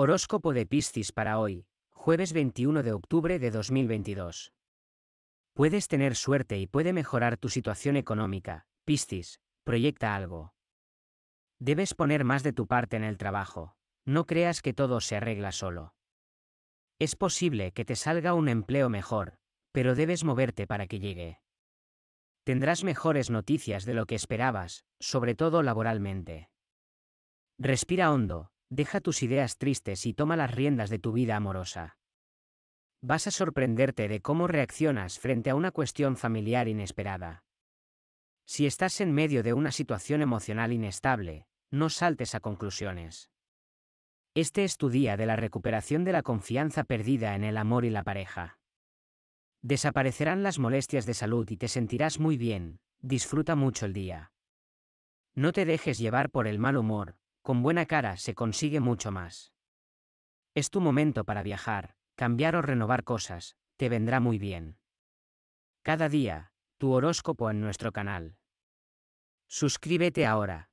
Horóscopo de Piscis para hoy, jueves 21 de octubre de 2022. Puedes tener suerte y puede mejorar tu situación económica, Piscis, proyecta algo. Debes poner más de tu parte en el trabajo, no creas que todo se arregla solo. Es posible que te salga un empleo mejor, pero debes moverte para que llegue. Tendrás mejores noticias de lo que esperabas, sobre todo laboralmente. Respira hondo, Deja tus ideas tristes y toma las riendas de tu vida amorosa. Vas a sorprenderte de cómo reaccionas frente a una cuestión familiar inesperada. Si estás en medio de una situación emocional inestable, no saltes a conclusiones. Este es tu día de la recuperación de la confianza perdida en el amor y la pareja. Desaparecerán las molestias de salud y te sentirás muy bien, disfruta mucho el día. No te dejes llevar por el mal humor, con buena cara se consigue mucho más. Es tu momento para viajar, cambiar o renovar cosas, te vendrá muy bien. Cada día, tu horóscopo en nuestro canal. Suscríbete ahora,